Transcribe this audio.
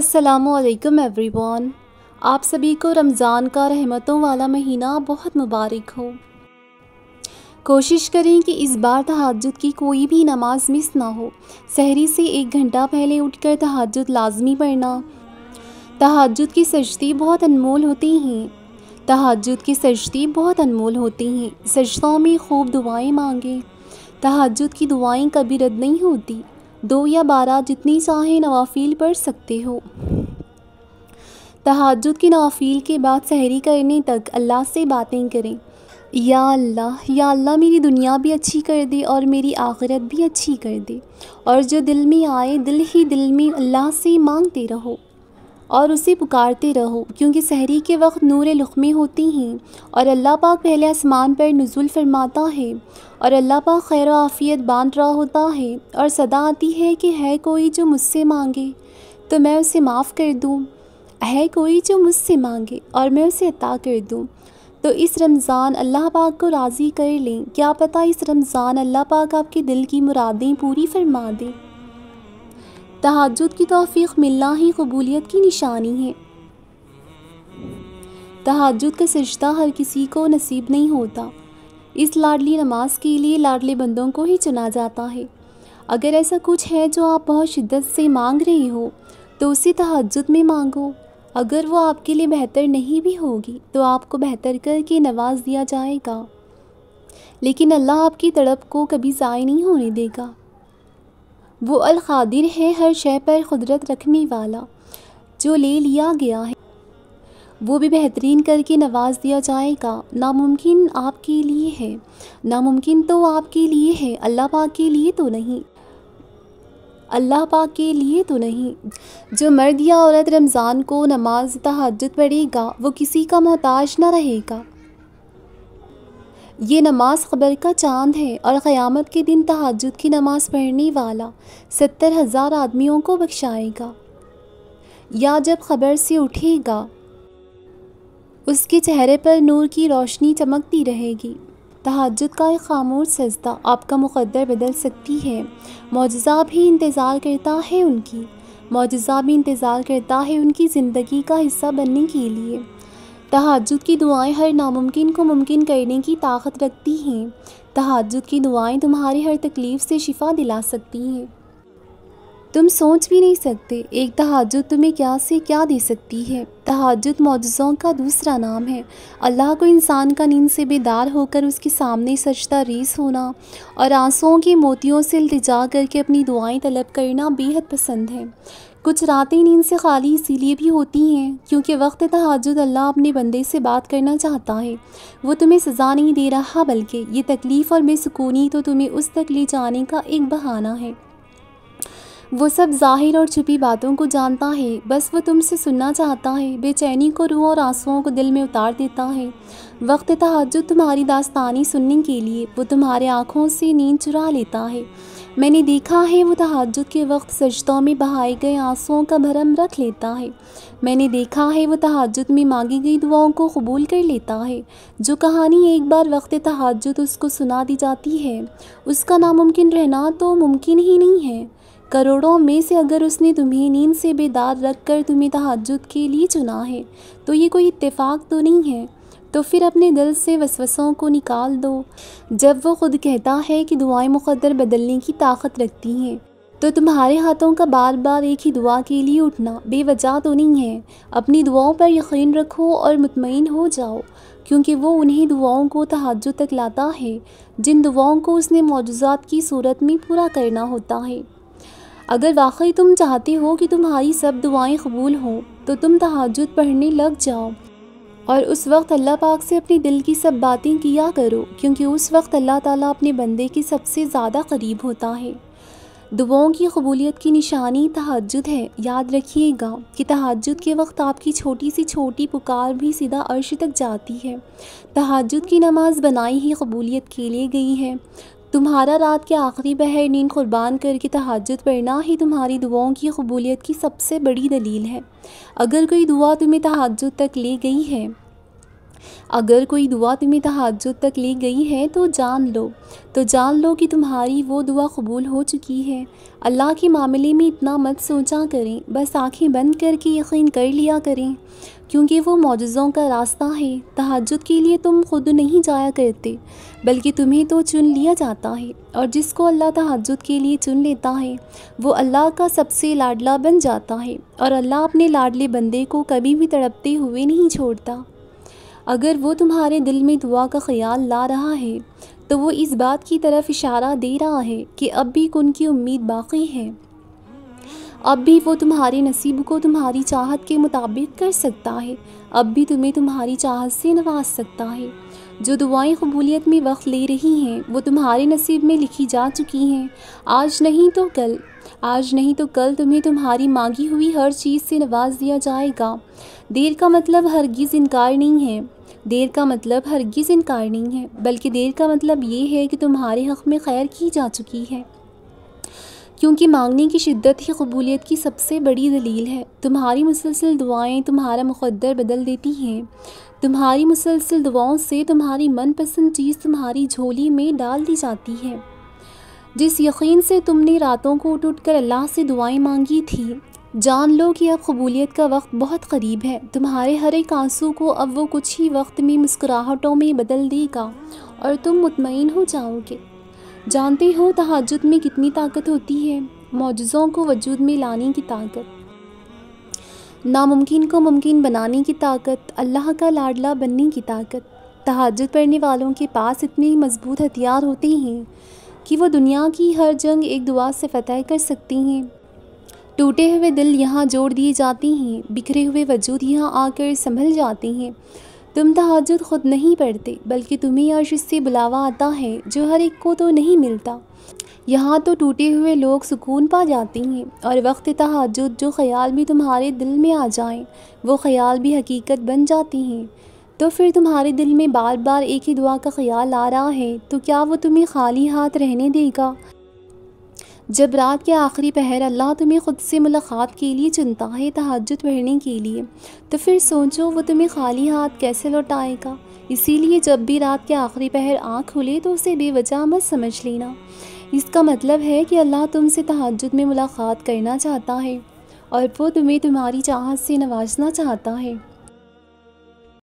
असलकम वन आप सभी को रमज़ान का रहमतों वाला महीना बहुत मुबारक हो कोशिश करें कि इस बार तहजद की कोई भी नमाज मिस ना हो सहरी से एक घंटा पहले उठकर तहजद लाजमी पढ़ना तहजद की सजती बहुत अनमोल होती हैं तहजद की सजती बहुत अनमोल होती हैं सजताओं में खूब दुआएं मांगें तहजद की दुआएं कभी रद्द नहीं होती दो या बारह जितनी चाहें नवाफिल पढ़ सकते हो तहाजुद की नवाफिल के बाद सहरी करने तक अल्लाह से बातें करें या अल्लाह या अल्लाह मेरी दुनिया भी अच्छी कर दे और मेरी आखिरत भी अच्छी कर दे और जो दिल में आए दिल ही दिल में अल्लाह से मांगते रहो और उसे पुकारते रहो क्योंकि सहरी के वक्त नूर लुकमी होती हैं और अल्लाह पाक पहले आसमान पर नज़ुल फरमाता है और अल्लाह पाक खैर आफ़ियत बांध रहा होता है और सदा आती है कि है कोई जो मुझसे मांगे तो मैं उसे माफ़ कर दूँ है कोई जो मुझसे मांगे और मैं उसे अता कर दूँ तो इस रमज़ान अल्लाह पाक को राज़ी कर लें क्या पता इस रमज़ान अल्लाह पाक आपके दिल की मुरादें पूरी फरमा दें तहजद की तोफ़ी मिलना ही कबूलियत की निशानी है तहजद का सजदा हर किसी को नसीब नहीं होता इस लाडली नमाज के लिए लाडले बंदों को ही चुना जाता है अगर ऐसा कुछ है जो आप बहुत शिद्दत से मांग रहे हो तो उसे तहजद में मांगो अगर वो आपके लिए बेहतर नहीं भी होगी तो आपको बेहतर करके नवाज दिया जाएगा लेकिन अल्लाह आपकी तड़प को कभी ज़ाय नहीं होने देगा वो अलकादिर है हर शह पर क़ुदरत रखने वाला जो ले लिया गया है वो भी बेहतरीन करके नवाज दिया जाएगा नामुमकिन आपके लिए है नामुमकिन तो आपके लिए है अल्लाह पाक के लिए तो नहीं अल्लाह पाक के लिए तो नहीं जो मर्द या औरत रमज़ान को नमाज तहजद पढ़ेगा वो किसी का मोहताज ना रहेगा ये नमाज ख़बर का चांद है और क़यामत के दिन तहजद की नमाज पढ़ने वाला सत्तर हज़ार आदमियों को बख्शाएगा या जब ख़बर से उठेगा उसके चेहरे पर नूर की रोशनी चमकती रहेगी तहजद का एक खामोश सजदा आपका मुकदर बदल सकती है मुजज़ा भी इंतज़ार करता है उनकी मुजज़ा भी इंतज़ार करता है उनकी ज़िंदगी का हिस्सा बनने के लिए तहाजुद की दुआएं हर नामुमकिन को मुमकिन करने की ताकत रखती हैं तहाजुद की दुआएं तुम्हारी हर तकलीफ़ से शिफा दिला सकती हैं तुम सोच भी नहीं सकते एक तहाजुद तुम्हें क्या से क्या दे सकती है तहाजुद मौजों का दूसरा नाम है अल्लाह को इंसान का नींद से बेदार होकर उसके सामने सचता रेस होना और आंसुओं के मोतियों से इल्तजा करके अपनी दुआएं तलब करना बेहद पसंद है कुछ रातें नींद से खाली इसीलिए भी होती हैं क्योंकि वक्त तहजद अल्लाह अपने बंदे से बात करना चाहता है वो तुम्हें सज़ा नहीं दे रहा बल्कि ये तकलीफ़ और बेसकूनी तो तुम्हें उस तक ले जाने का एक बहाना है वो सब जाहिर और छुपी बातों को जानता है बस वो तुमसे सुनना चाहता है बेचैनी को रूह और आंसुओं को दिल में उतार देता है वक्त तहजद तुम्हारी दास्तानी सुनने के लिए वो तुम्हारे आँखों से नींद चुरा लेता है मैंने देखा है वो तहजद के वक्त सजदों में बहाए गए आंसुओं का भरम रख लेता है मैंने देखा है वो तहजद में मांगी गई दुआओं को कबूल कर लेता है जो कहानी एक बार वक्त तहजद उसको सुना दी जाती है उसका नामुमकिन रहना तो मुमकिन ही नहीं है करोड़ों में से अगर उसने तुम्हें नींद से बेदार रख कर तुम्हें तहजद के लिए चुना है तो ये कोई इतफाक़ तो नहीं है तो फिर अपने दिल से वसवसों को निकाल दो जब वो ख़ुद कहता है कि दुआएं मुकद्दर बदलने की ताकत रखती हैं तो तुम्हारे हाथों का बार बार एक ही दुआ के लिए उठना बेवजह तो नहीं है अपनी दुआओं पर यकीन रखो और मुतमिन हो जाओ क्योंकि वो उन्हीं दुआओं को तहज तक लाता है जिन दुआओं को उसने मौजूदात की सूरत में पूरा करना होता है अगर वाकई तुम चाहते हो कि तुम्हारी सब दुआएं कबूल हों तो तुम तहज पढ़ने लग जाओ और उस वक्त अल्लाह पाक से अपने दिल की सब बातें किया करो क्योंकि उस वक्त अल्लाह ताला अपने बंदे के सबसे ज़्यादा करीब होता है दुआओं की कबूलियत की निशानी तहजद है याद रखिएगा कि तहजद के वक्त आपकी छोटी सी छोटी पुकार भी सीधा अर्श तक जाती है तहजद की नमाज बनाई ही कबूलियत के लिए गई है तुम्हारा रात के आखिरी बहर नींद कुर्बान करके तहजद पढ़ना ही तुम्हारी दुआओं की कबूलियत की सबसे बड़ी दलील है अगर कोई दुआ तुम्हें तहजद तक ले गई है अगर कोई दुआ तुम्हें तहाजुद तक ले गई है तो जान लो तो जान लो कि तुम्हारी वो दुआ कबूल हो चुकी है अल्लाह के मामले में इतना मत सोचा करें बस आंखें बंद करके यकीन कर लिया करें क्योंकि वो मौजों का रास्ता है तहाजुद के लिए तुम खुद नहीं जाया करते बल्कि तुम्हें तो चुन लिया जाता है और जिसको अल्लाह तहाजुद के लिए चुन लेता है वो अल्लाह का सबसे लाडला बन जाता है और अल्लाह अपने लाडले बंदे को कभी भी तड़पते हुए नहीं छोड़ता अगर वो तुम्हारे दिल में दुआ का ख्याल ला रहा है तो वो इस बात की तरफ इशारा दे रहा है कि अब भी उनकी उम्मीद बाकी है अब भी वो तुम्हारे नसीब को तुम्हारी चाहत के मुताबिक कर सकता है अब भी तुम्हें तुम्हारी चाहत से नवाज सकता है जो दुआएं कबूलियत में वक्त ले रही हैं वो तुम्हारे नसीब में लिखी जा चुकी हैं आज नहीं तो कल आज नहीं तो कल तुम्हें तुम्हारी मांगी हुई हर चीज़ से नवाज दिया जाएगा देर का मतलब हरगिज़ इनकार नहीं है देर का मतलब हरगिज़ इनकार नहीं है बल्कि देर का मतलब ये है कि तुम्हारे हक़ में खैर की जा चुकी है क्योंकि मांगने की शिद्दत ही कबूलियत की सबसे बड़ी दलील है तुम्हारी मुसलसल दुआएं तुम्हारा मुकद्दर बदल देती हैं तुम्हारी मुसलसल दुआओं से तुम्हारी मनपसंद चीज़ तुम्हारी झोली में डाल दी जाती है जिस यकीन से तुमने रातों को उठ उठ कर अल्लाह से दुआएं मांगी थी जान लो कि अब कबूलियत का वक्त बहुत करीब है तुम्हारे हर एक आंसू को अब वो कुछ ही वक्त में मुस्कुराहटों में बदल देगा और तुम मुतमिन हो जाओगे जानते हो तहाजुद में कितनी ताकत होती है मौजों को वजूद में लाने की ताकत नामुमकिन को मुमकिन बनाने की ताकत अल्लाह का लाडला बनने की ताकत तहाजुद पढ़ने वालों के पास इतने मज़बूत हथियार होते हैं कि वो दुनिया की हर जंग एक दुआ से फतह कर सकती हैं टूटे हुए दिल यहाँ जोड़ दिए जाते हैं बिखरे हुए वजूद यहाँ आकर संभल जाते हैं तुम तहाजुद ख़ुद नहीं पढ़ते बल्कि तुम्हें अर्श से बुलावा आता है जो हर एक को तो नहीं मिलता यहाँ तो टूटे हुए लोग सुकून पा जाते हैं और वक्त तहाजुद जो ख्याल भी तुम्हारे दिल में आ जाएं वो ख्याल भी हकीकत बन जाते हैं तो फिर तुम्हारे दिल में बार बार एक ही दुआ का ख्याल आ रहा है तो क्या वो तुम्हें खाली हाथ रहने देगा जब रात के आखिरी पहर अल्लाह तुम्हें ख़ुद से मुलाकात के लिए चुनता है तहजद पढ़ने के लिए तो फिर सोचो वो तुम्हें खाली हाथ कैसे लौटाएगा इसीलिए जब भी रात के आखिरी पहर आँख खुले तो उसे बेवजह मत समझ लेना इसका मतलब है कि अल्लाह तुमसे तहजद में मुलाकात करना चाहता है और वो तुम्हें तुम्हारी चाहत से नवाजना चाहता है